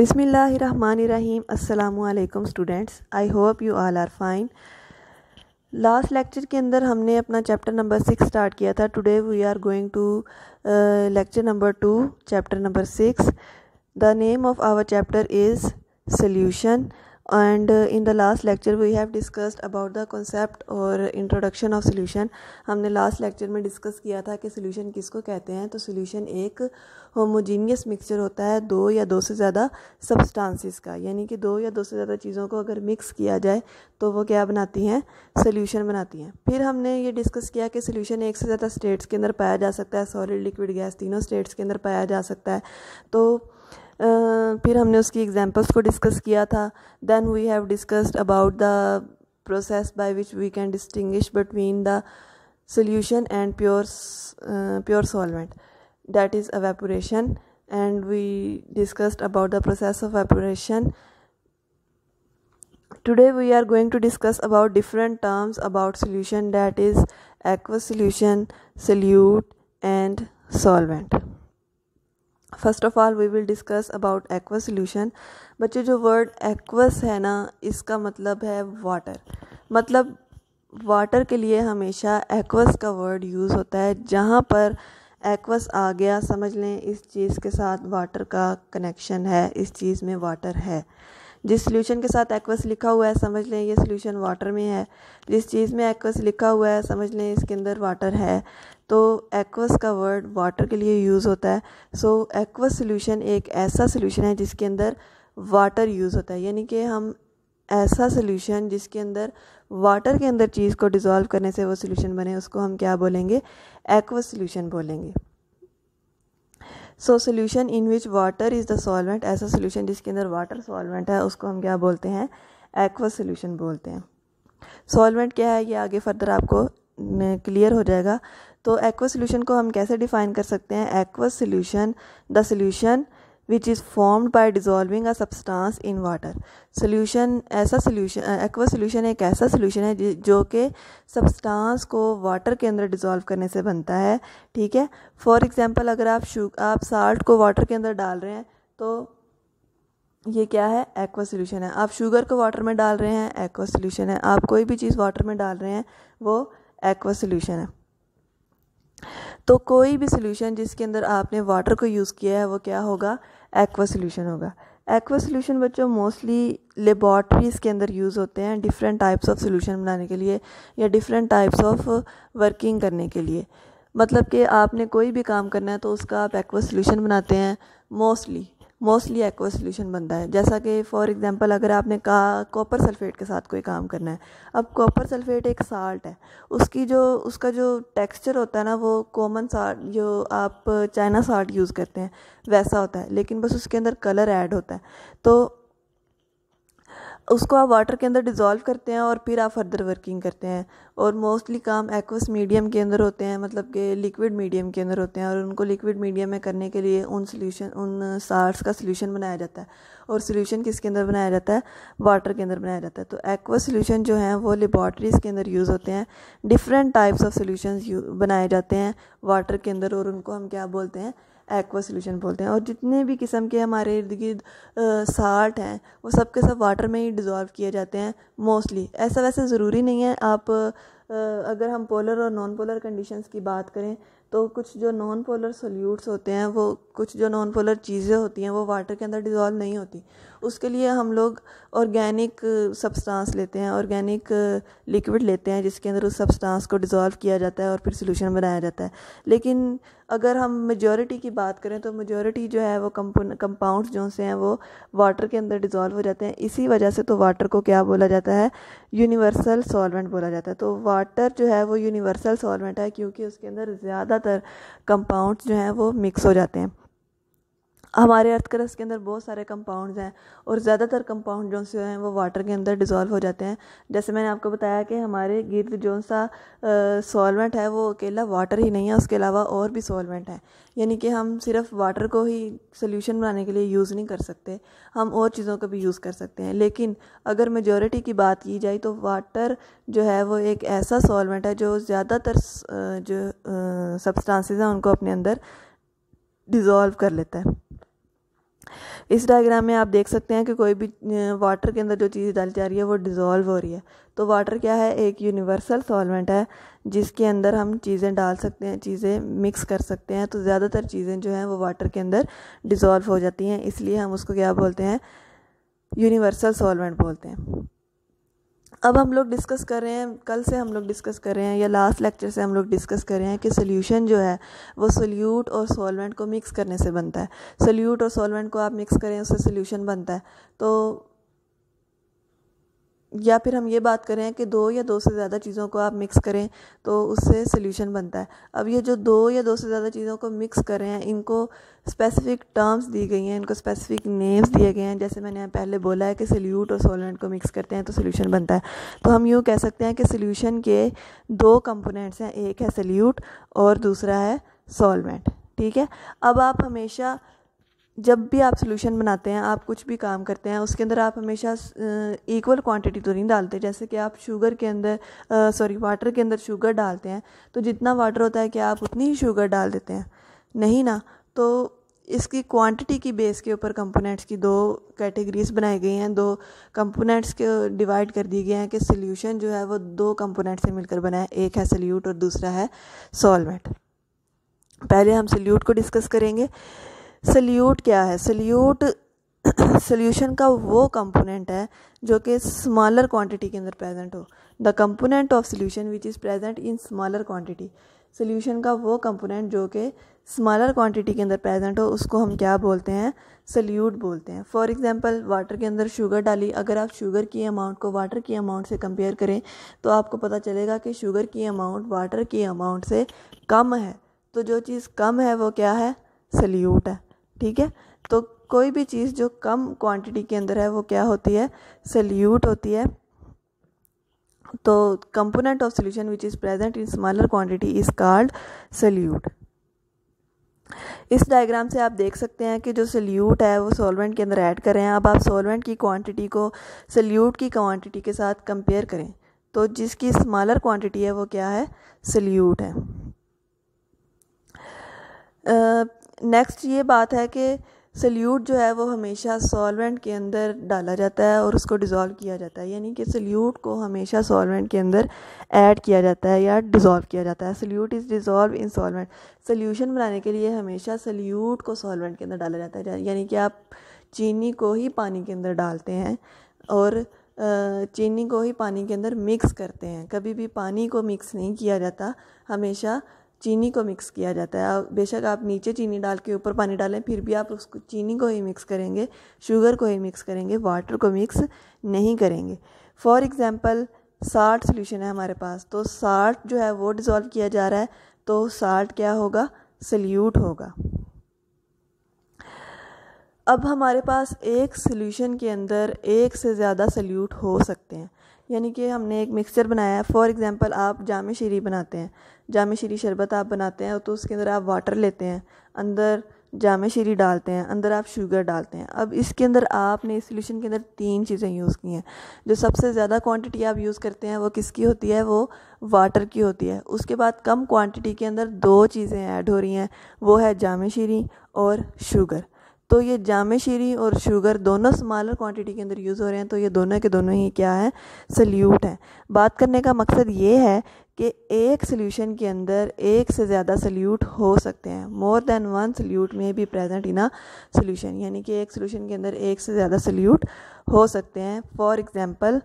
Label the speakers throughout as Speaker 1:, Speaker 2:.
Speaker 1: बिसमीम् अल्लाम students I hope you all are fine last lecture के अंदर हमने अपना चैप्टर नंबर सिक्स स्टार्ट किया था today we are going to lecture number two chapter number six the name of our chapter is solution and in the last lecture we have discussed about the concept और introduction of solution हमने last lecture में discuss किया था कि solution किसको कहते हैं तो सोल्यूशन एक होमोजीनियस मिक्सचर होता है दो या दो से ज़्यादा सब्सटांसिस का यानी कि दो या दो से ज़्यादा चीज़ों को अगर मिक्स किया जाए तो वो क्या बनाती हैं सोल्यूशन बनाती हैं फिर हमने ये डिस्कस किया कि सोल्यूशन एक से ज़्यादा स्टेट्स के अंदर पाया जा सकता है सॉलिड लिक्विड गैस तीनों स्टेट्स के अंदर पाया जा सकता है तो फिर हमने उसकी एग्जांपल्स को डिस्कस किया था then we have discussed process by which we can distinguish between the solution and pure pure solvent that is evaporation and we discussed about the process of evaporation today we are going to discuss about different terms about solution that is aqueous solution solute and solvent first of all we will discuss about aqua solution बच्चे जो word aqueous है ना इसका मतलब है water मतलब water के लिए हमेशा एक्वस का वर्ड यूज़ होता है जहाँ पर एक्वस आ गया समझ लें इस चीज़ के साथ वाटर का कनेक्शन है इस चीज़ में वाटर है जिस सोल्यूशन के साथ एक्वस लिखा हुआ है समझ लें ये सोल्यूशन वाटर में है जिस चीज़ में एक्वस लिखा हुआ है समझ लें इसके अंदर वाटर है तो एक्वस का वर्ड वाटर के लिए यूज़ होता है सो एक्वस सोल्यूशन एक ऐसा सोल्यूशन है जिसके अंदर वाटर यूज़ होता है यानी कि हम ऐसा सोल्यूशन जिसके अंदर वाटर के अंदर चीज़ को डिज़ोल्व करने से वो सोल्यूशन बने उसको हम क्या बोलेंगे एक्वस सोल्यूशन बोलेंगे so solution in which water is the solvent ऐसा सोल्यूशन जिसके अंदर वाटर सॉल्वेंट है उसको हम क्या बोलते हैं एक्वस सोल्यूशन बोलते हैं सॉल्वेंट क्या है ये आगे फर्दर आपको क्लियर हो जाएगा तो एक्वा सोल्यूशन को हम कैसे डिफाइन कर सकते हैं aqua solution the solution which is formed by dissolving a substance in water solution ऐसा सोल्यूशन एक्वा सोल्यूशन एक ऐसा सोल्यूशन है जो कि सब्सटेंस को वाटर के अंदर डिजॉल्व करने से बनता है ठीक है फॉर एग्ज़ाम्पल अगर आप शू आप साल्ट को वाटर के अंदर डाल रहे हैं तो ये क्या है एक्वा सोल्यूशन है आप शुगर को वाटर में डाल रहे हैं एक्वा सोल्यूशन है आप कोई भी चीज़ वाटर में डाल रहे हैं वो एक्वा सोल्यूशन है तो कोई भी सोल्यूशन जिसके अंदर आपने वाटर को यूज़ किया है वो क्या होगा एक्वा सोल्यूशन होगा एक्वा सोल्यूशन बच्चों मोस्टली लेबॉर्ट्रीज़ के अंदर यूज़ होते हैं डिफरेंट टाइप्स ऑफ सोल्यूशन बनाने के लिए या डिफरेंट टाइप्स ऑफ वर्किंग करने के लिए मतलब कि आपने कोई भी काम करना है तो उसका आप एक्वा सोल्यूशन बनाते हैं मोस्टली मोस्टली एक्व सोल्यूशन बनता है जैसा कि फॉर एग्जांपल अगर आपने कहा कॉपर सल्फेट के साथ कोई काम करना है अब कॉपर सल्फेट एक साल्ट है उसकी जो उसका जो टेक्सचर होता है ना वो कॉमन साल्ट जो आप चाइना साल्ट यूज़ करते हैं वैसा होता है लेकिन बस उसके अंदर कलर ऐड होता है तो उसको आप वाटर के अंदर डिज़ोल्व करते हैं और फिर आप फर्दर वर्किंग करते हैं और मोस्टली काम एक्वस मीडियम के अंदर होते हैं मतलब कि लिक्विड मीडियम के अंदर होते हैं और उनको लिक्विड मीडियम में करने के लिए उन सोल्यूशन उन सार्स का सोल्यूशन बनाया जाता है और सोल्यूशन किसके अंदर बनाया जाता है वाटर के अंदर बनाया जाता है तो एक्वस सोल्यूशन जो है वो लेबॉर्टरीज़ के अंदर यूज़ होते हैं डिफरेंट टाइप्स ऑफ सोल्यूशन बनाए जाते हैं वाटर के अंदर और उनको हम क्या बोलते हैं एक्वा सोल्यूशन बोलते हैं और जितने भी किस्म के हमारे इर्द गिर्द साल्ट हैं वो सब के सब वाटर में ही डिज़ोल्व किए जाते हैं मोस्टली ऐसा वैसे ज़रूरी नहीं है आप अगर हम पोलर और नॉन पोलर कंडीशंस की बात करें तो कुछ जो नॉन पोलर सोल्यूट्स होते हैं वो कुछ जो नॉन पोलर चीज़ें होती हैं वो वाटर के अंदर डिज़ोल्व नहीं होती उसके लिए हम लोग ऑर्गेनिक सब्सटेंस लेते हैं ऑर्गेनिक लिक्विड लेते हैं जिसके अंदर उस सब्सटेंस को डिज़ोल्व किया जाता है और फिर सोल्यूशन बनाया जाता है लेकिन अगर हम मेजोरिटी की बात करें तो मेजोरिटी जो है वो कंपाउंड्स जो से हैं वो वाटर के अंदर डिज़ोल्व हो जाते हैं इसी वजह से तो वाटर को क्या बोला जाता है यूनिवर्सल सॉल्वेंट बोला जाता है तो वाटर जो है वो यूनिवर्सल सॉल्वेंट है क्योंकि उसके अंदर ज़्यादातर कंपाउंड्स जो हैं वो मिक्स हो जाते हैं हमारे अर्थ क्रस्ट के अंदर बहुत सारे कंपाउंड्स हैं और ज़्यादातर कंपाउंड जो से हैं वो वाटर के अंदर डिज़ोल्व हो जाते हैं जैसे मैंने आपको बताया कि हमारे गिर्द जो सा सॉलमेंट है वो अकेला वाटर ही नहीं है उसके अलावा और भी सॉल्वेंट है यानी कि हम सिर्फ वाटर को ही सोल्यूशन बनाने के लिए यूज़ नहीं कर सकते हम और चीज़ों का भी यूज़ कर सकते हैं लेकिन अगर मेजोरिटी की बात की जाए तो वाटर जो है वो एक ऐसा सॉलवेंट है जो ज़्यादातर जो सब्सटेंसेस हैं उनको अपने अंदर डिज़ोल्व कर लेता है इस डायग्राम में आप देख सकते हैं कि कोई भी वाटर के अंदर जो चीज़ डाली जा रही है वो डिज़ोल्व हो रही है तो वाटर क्या है एक यूनिवर्सल सॉल्वेंट है जिसके अंदर हम चीज़ें डाल सकते हैं चीज़ें मिक्स कर सकते हैं तो ज़्यादातर चीज़ें जो हैं वो वाटर के अंदर डिज़ोल्व हो जाती हैं इसलिए हम उसको क्या बोलते हैं यूनिवर्सल सॉल्वेंट बोलते हैं अब हम लोग डिस्कस कर रहे हैं कल से हम लोग डिस्कस कर रहे हैं या लास्ट लेक्चर से हम लोग डिस्कस कर रहे हैं कि सोल्यूशन जो है वो सोल्यूट और सॉल्वेंट को मिक्स करने से बनता है सोल्यूट और सॉल्वेंट को आप मिक्स करें उससे सोल्यूशन बनता है तो या फिर हम ये बात करें कि दो या दो से ज़्यादा चीज़ों को आप मिक्स करें तो उससे सोल्यूशन बनता है अब ये जो दो या दो से ज़्यादा चीज़ों को मिक्स कर रहे हैं इनको स्पेसिफिक टर्म्स दी गई हैं इनको स्पेसिफिक नेम्स दिए गए हैं जैसे मैंने पहले बोला है कि सोल्यूट और सोलेंट को मिक्स करते हैं तो सोल्यूशन बनता है तो हम यूँ कह सकते हैं कि सोल्यूशन के दो कंपोनेंट्स हैं एक है सोल्यूट और दूसरा है सोलमेंट ठीक है अब आप हमेशा जब भी आप सोल्यूशन बनाते हैं आप कुछ भी काम करते हैं उसके अंदर आप हमेशा इक्वल क्वांटिटी तो नहीं डालते जैसे कि आप शुगर के अंदर सॉरी वाटर के अंदर शुगर डालते हैं तो जितना वाटर होता है कि आप उतनी ही शुगर डाल देते हैं नहीं ना तो इसकी क्वांटिटी की बेस के ऊपर कंपोनेंट्स की दो कैटेगरीज बनाई गई हैं दो कंपोनेंट्स के डिवाइड कर दिए गए हैं कि सोल्यूशन जो है वो दो कंपोनेंट से मिलकर बना है एक है सल्यूट और दूसरा है सॉल्वेंट पहले हम सल्यूट को डिस्कस करेंगे सल्यूट क्या है सल्यूट सोल्यूशन का वो कंपोनेंट है जो कि स्मॉलर क्वांटिटी के अंदर प्रेजेंट हो the component of solution which is present in smaller quantity solution का वो कंपोनेंट जो कि स्मॉलर क्वांटिटी के अंदर प्रेजेंट हो उसको हम क्या बोलते हैं सल्यूट बोलते हैं फॉर एग्जांपल वाटर के अंदर शुगर डाली अगर आप शुगर की अमाउंट को वाटर की अमाउंट से कंपेयर करें तो आपको पता चलेगा कि शुगर की अमाउंट वाटर की अमाउंट से कम है तो जो चीज़ कम है वो क्या है सल्यूट है ठीक है तो कोई भी चीज़ जो कम क्वांटिटी के अंदर है वो क्या होती है सल्यूट होती है तो component of solution which is present in smaller quantity is called solute इस डायग्राम से आप देख सकते हैं कि जो सल्यूट है वो सॉल्वेंट के अंदर ऐड करें अब आप सॉल्वेंट की क्वांटिटी को सल्यूट की क्वांटिटी के साथ कंपेयर करें तो जिसकी स्मॉलर क्वांटिटी है वो क्या है सल्यूट है नेक्स्ट ये बात है कि सल्यूट जो है वो हमेशा सॉल्वेंट के अंदर डाला जाता है और उसको डिज़ोल्व किया जाता है यानी कि सल्यूट को हमेशा सॉल्वेंट के अंदर ऐड किया जाता है या डिज़ोल्व किया जाता है solute is dissolve in solvent solution बनाने के लिए हमेशा सल्यूट को सॉल्वेंट के अंदर डाला जाता है यानी कि आप चीनी को ही पानी के अंदर डालते हैं और चीनी को ही पानी के अंदर मिक्स करते हैं कभी भी पानी को मिक्स नहीं किया जाता हमेशा चीनी को मिक्स किया जाता है बेशक आप नीचे चीनी डाल के ऊपर पानी डालें फिर भी आप उसको चीनी को ही मिक्स करेंगे शुगर को ही मिक्स करेंगे वाटर को मिक्स नहीं करेंगे फॉर एग्ज़ाम्पल साल्ट सोल्यूशन है हमारे पास तो साल्ट जो है वो डिज़ोल्व किया जा रहा है तो साल्ट क्या होगा सल्यूट होगा अब हमारे पास एक सोल्यूशन के अंदर एक से ज़्यादा सल्यूट हो सकते हैं यानी कि हमने एक मिक्सचर बनाया है फॉर एग्ज़ाम्पल आप जाम शीरी बनाते हैं जाम शीरी शरबत आप बनाते हैं तो उसके अंदर आप वाटर लेते हैं अंदर जाम शीरी डालते हैं अंदर आप शुगर डालते हैं अब इसके अंदर आपने इस सोल्यूशन के अंदर तीन चीज़ें यूज़ की हैं जो सबसे ज़्यादा क्वांटिटी आप यूज़ करते हैं वो किसकी होती है वो वाटर की होती है उसके बाद कम क्वांटिटी के अंदर दो चीज़ें ऐड हो रही हैं वो है जाम शीरी और शुगर तो ये जाम शीरी और शुगर दोनों स्मॉलर क्वांटिटी के अंदर यूज़ हो रहे हैं तो ये दोनों के दोनों ही क्या है सल्यूट हैं बात करने का मकसद ये है कि एक सल्यूशन के अंदर एक से ज़्यादा सल्यूट हो सकते हैं मोर देन वन सल्यूट में भी प्रेजेंट इन अ सोल्यूशन यानी कि एक सोल्यूशन के अंदर एक से ज़्यादा सल्यूट हो सकते हैं फॉर एग्ज़ाम्पल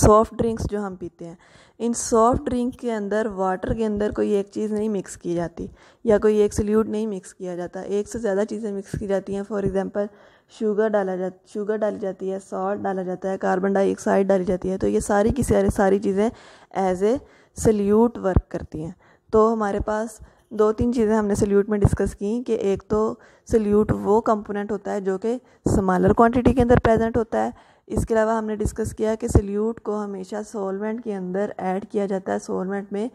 Speaker 1: सॉफ्ट ड्रिंक्स जो हम पीते हैं इन सॉफ्ट ड्रिंक के अंदर वाटर के अंदर कोई एक चीज़ नहीं मिक्स की जाती या कोई एक सल्यूट नहीं मिक्स किया जाता एक से ज़्यादा चीज़ें मिक्स की जाती हैं फॉर एग्जांपल शुगर डाला जा शुगर डाली जाती है सॉल्ट डाला जाता है कार्बन डाइऑक्साइड डाली जाती है तो ये सारी की सारी सारी चीज़ें एज ए सल्यूट वर्क करती हैं तो हमारे पास दो तीन चीज़ें हमने सल्यूट में डिस्कस की कि एक तो सल्यूट वो कंपोनेंट होता है जो कि समालर क्वांटिटी के अंदर प्रेजेंट होता है इसके अलावा हमने डिस्कस किया कि सल्यूट को हमेशा सोलवेंट के अंदर ऐड किया जाता है सोलवेंट में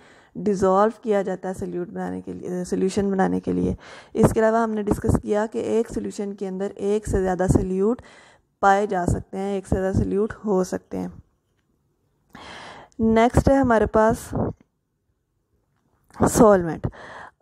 Speaker 1: डिज़ोल्व किया जाता है सल्यूट बनाने के लिए सोल्यूशन बनाने के लिए इसके अलावा हमने डिस्कस किया कि एक सोल्यूशन के अंदर एक से ज़्यादा सल्यूट पाए जा सकते हैं एक से ज़्यादा सल्यूट हो सकते हैं नेक्स्ट है हमारे पास सॉल्वेंट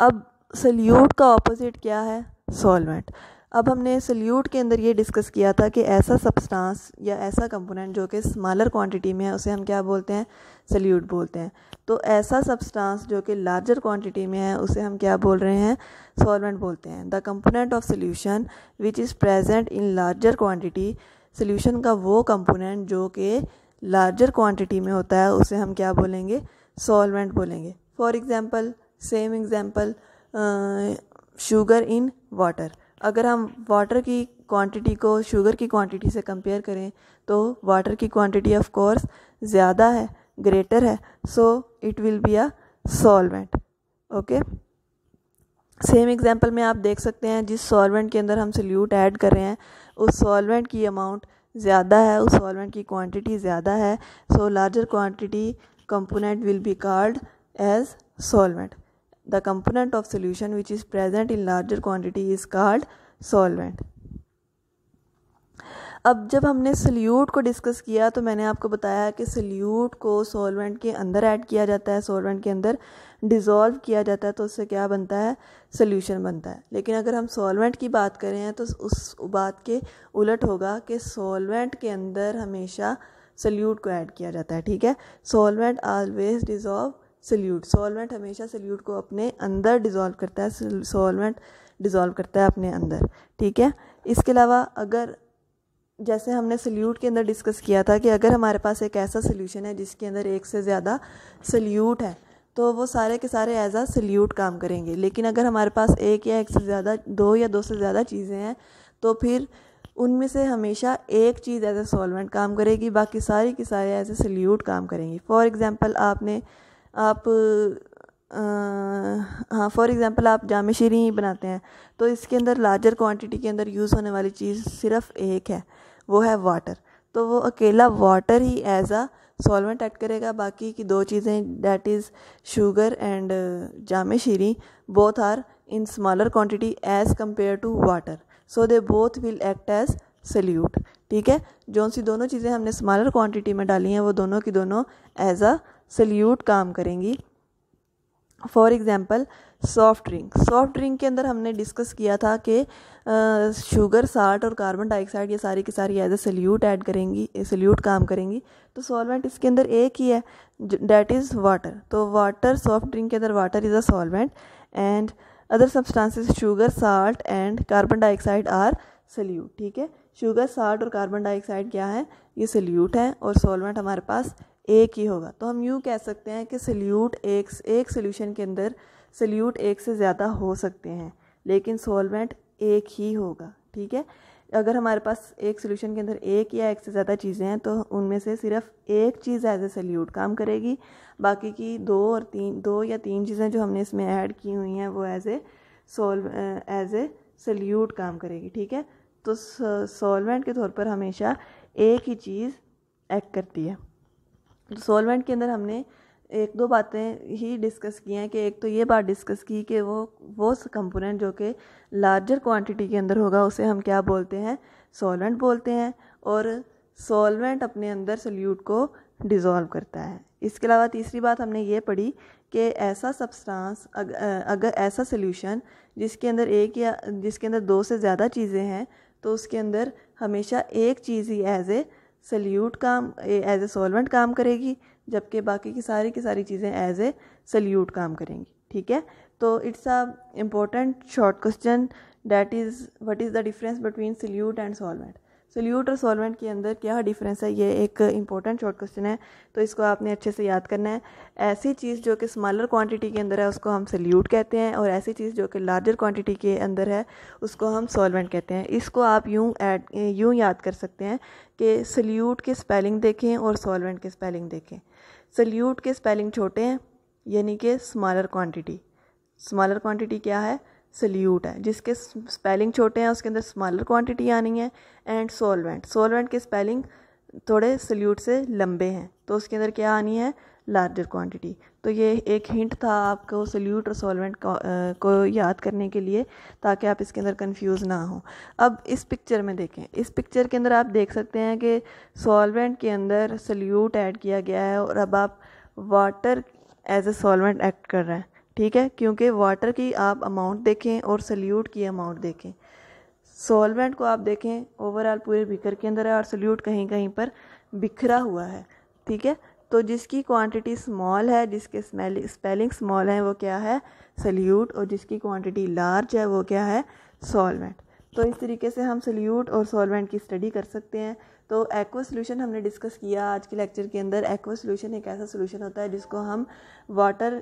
Speaker 1: अब सल्यूट का ऑपोजिट क्या है सॉल्वेंट अब हमने सल्यूट के अंदर ये डिस्कस किया था कि ऐसा सब्सटेंस या ऐसा कंपोनेंट जो कि स्मॉलर क्वांटिटी में है उसे हम क्या बोलते हैं सल्यूट बोलते हैं तो ऐसा सब्सटेंस जो कि लार्जर क्वांटिटी में है उसे हम क्या बोल रहे हैं सॉल्वेंट बोलते हैं the component of solution which is present in larger quantity solution का वो कंपोनेंट जो कि लार्जर क्वान्टिटी में होता है उसे हम क्या बोलेंगे सॉल्वेंट बोलेंगे for example same example sugar in water अगर हम वाटर की क्वांटिटी को शुगर की क्वांटिटी से कंपेयर करें तो वाटर की क्वांटिटी ऑफ कोर्स ज़्यादा है ग्रेटर है so it will be a solvent okay same example में आप देख सकते हैं जिस सॉल्वेंट के अंदर हम सल्यूट ऐड कर रहे हैं उस सॉल्वेंट की अमाउंट ज़्यादा है उस सॉल्वेंट की क्वांटिटी ज़्यादा है so larger quantity component will be called as solvent the component of solution which is present in larger quantity is called solvent अब जब हमने सल्यूट को डिस्कस किया तो मैंने आपको बताया कि सल्यूट को सॉल्वेंट के अंदर ऐड किया जाता है सॉल्वेंट के अंदर डिज़ोल्व किया जाता है तो उससे क्या बनता है सल्यूशन बनता है लेकिन अगर हम सॉल्वेंट की बात करें तो उस बात के उलट होगा कि सॉल्वेंट के अंदर हमेशा सल्यूट को ऐड किया जाता है ठीक है solvent always dissolve solute solvent हमेशा सल्यूट को अपने अंदर डिज़ोल्व करता है सॉल्वेंट डिज़ोल्व करता है अपने अंदर ठीक है इसके अलावा अगर जैसे हमने सल्यूट के अंदर डिस्कस किया था कि अगर हमारे पास एक ऐसा सोल्यूशन है जिसके अंदर एक से ज़्यादा सल्यूट है तो वो सारे के सारे एज आ सल्यूट काम करेंगे लेकिन अगर हमारे पास एक या एक से ज़्यादा दो या दो से ज़्यादा चीज़ें हैं तो फिर उनमें से हमेशा एक चीज़ एज ए सॉल्वेंट काम करेगी बाकी सारी की सारी एज ए सल्यूट काम करेंगी फॉर एग्ज़ाम्पल आपने आप हाँ फॉर एग्ज़ाम्पल आप जाम शीरी ही बनाते हैं तो इसके अंदर लार्जर क्वांटिटी के अंदर यूज़ होने वाली चीज़ सिर्फ एक है वो है वाटर तो वो अकेला वाटर ही एज आ सॉल्वेंट एक्ट करेगा बाकी की दो चीज़ें डैट इज़ शुगर एंड जाम शीरी both are in smaller quantity as compare to water so they both will act as solute ठीक है जो सी दोनों चीज़ें हमने स्मॉलर क्वांटिटी में डाली हैं वो दोनों की दोनों एज अ सल्यूट काम करेंगी for example soft drink soft drink के अंदर हमने डिस्कस किया था कि शुगर साल्ट और कार्बन डाइऑक्साइड ये सारी की सारी एज ए सल्यूट ऐड करेंगी सल्यूट काम करेंगी तो सॉल्वेंट इसके अंदर एक ही है डैट इज़ वाटर तो वाटर सॉफ्ट ड्रिंक के अंदर water is a solvent and other substances sugar salt and carbon dioxide are solute ठीक है शुगर साल्ट और कार्बन डाइऑक्साइड क्या है ये सल्यूट है और सॉल्वेंट हमारे पास एक ही होगा तो हम यूँ कह सकते हैं कि सल्यूट एक एक सोल्यूशन के अंदर सल्यूट एक से ज़्यादा हो सकते हैं लेकिन सोलवेंट एक ही होगा ठीक है अगर हमारे पास एक सोल्यूशन के अंदर एक या एक से ज़्यादा चीज़ें हैं तो उनमें से सिर्फ एक चीज़ एज ए सल्यूट काम करेगी बाकी की दो और तीन दो या तीन चीज़ें जो हमने इसमें ऐड की हुई हैं वो as a sol as a solute काम करेगी ठीक है तो सोलवेंट के तौर पर हमेशा एक ही चीज़ एक्ट करती है सोलवेंट के अंदर हमने एक दो बातें ही डिस्कस की हैं कि एक तो ये बात डिस्कस की कि वो वो कंपोनेंट जो कि लार्जर क्वांटिटी के अंदर होगा उसे हम क्या बोलते हैं सॉल्वेंट बोलते हैं और सॉल्वेंट अपने अंदर सल्यूट को डिज़ोल्व करता है इसके अलावा तीसरी बात हमने ये पढ़ी कि ऐसा सब्सटेंस अग, अगर ऐसा सोल्यूशन जिसके अंदर एक या जिसके अंदर दो से ज़्यादा चीज़ें हैं तो उसके अंदर हमेशा एक चीज़ ही एज ए सल्यूट काम एज ए सॉल्वेंट काम करेगी जबकि बाकी की सारी की सारी चीज़ें एज ए सल्यूट काम करेंगी ठीक है तो it's a important short question that is what is the difference between solute and solvent solute और सॉल्वेंट के अंदर क्या डिफरेंस है ये एक इंपॉर्टेंट शॉर्ट क्वेश्चन है तो इसको आपने अच्छे से याद करना है ऐसी चीज़ जो कि स्मॉलर क्वांटिटी के अंदर है उसको हम सोल्यूट कहते हैं और ऐसी चीज़ जो कि लार्जर क्वांटिटी के अंदर है उसको हम सॉल्वेंट कहते हैं इसको आप यूँ ऐड यूँ याद कर सकते हैं कि सल्यूट के स्पेलिंग देखें और सॉल्वेंट के स्पेलिंग देखें सल्यूट के स्पेलिंग छोटे हैं यानी कि स्मॉलर क्वांटिटी स्मॉलर क्वांटिटी क्या है सल्यूट है जिसके स्पेलिंग छोटे हैं उसके अंदर स्मॉलर क्वांटिटी आनी है एंड सोलवेंट सोलवेंट के स्पेलिंग थोड़े सल्यूट से लंबे हैं तो उसके अंदर क्या आनी है लार्जर क्वांटिटी तो ये एक हिंट था आपको सल्यूट और सॉल्वेंट को, को याद करने के लिए ताकि आप इसके अंदर कंफ्यूज ना हो अब इस पिक्चर में देखें इस पिक्चर के अंदर आप देख सकते हैं कि सॉल्वेंट के अंदर सल्यूट ऐड किया गया है और अब आप water as a solvent act कर रहे हैं ठीक है क्योंकि वाटर की आप अमाउंट देखें और सल्यूट की अमाउंट देखें सॉलवेंट को आप देखें ओवरऑल पूरे बिकर के अंदर है और सल्यूट कहीं कहीं पर बिखरा हुआ है ठीक है तो जिसकी क्वांटिटी स्मॉल है जिसके स्पेलिंग स्मॉल है वो क्या है सल्यूट और जिसकी क्वांटिटी लार्ज है वो क्या है सॉलवेंट तो इस तरीके से हम सल्यूट और सॉल्वेंट की स्टडी कर सकते हैं तो एक्वा सोल्यूशन हमने डिस्कस किया आज के लेक्चर के अंदर एक्वा सोल्यूशन एक ऐसा सोल्यूशन होता है जिसको हम वाटर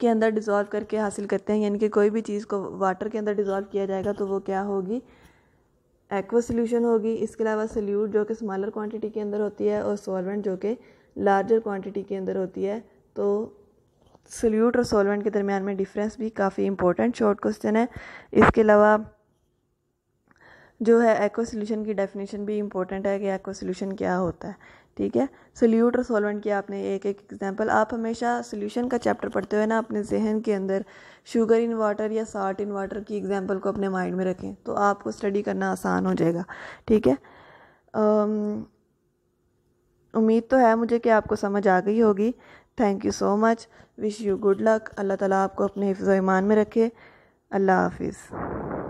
Speaker 1: के अंदर डिज़ोल्व करके हासिल करते हैं यानी कि कोई भी चीज़ को वाटर के अंदर डिज़ोल्व किया जाएगा तो वो क्या होगी एक्वा सोल्यूशन होगी इसके अलावा सल्यूट जो कि स्मॉलर क्वांटिटी के अंदर होती है और सॉल्वेंट जो कि लार्जर क्वांटिटी के अंदर होती है तो सल्यूट और सॉल्वेंट के दरमियान में डिफरेंस भी काफ़ी इंपॉर्टेंट शॉर्ट क्वेश्चन है इसके अलावा जो है एको सोल्यूशन की डेफिनेशन भी इम्पोर्टेंट है कि एको सोल्यूशन क्या होता है ठीक है सोल्यूट और सॉल्वेंट की आपने एक एक एग्जांपल आप हमेशा सोल्यूशन का चैप्टर पढ़ते हुए ना अपने जहन के अंदर शुगर इन वाटर या साल्ट इन वाटर की एग्जांपल को अपने माइंड में रखें तो आपको स्टडी करना आसान हो जाएगा ठीक है उम्मीद तो है मुझे कि आपको समझ आ गई होगी thank you so much wish you good luck अल्लाह ताला आपको अपने हिफ्ज़ ईमान में रखे अल्लाह हाफिज़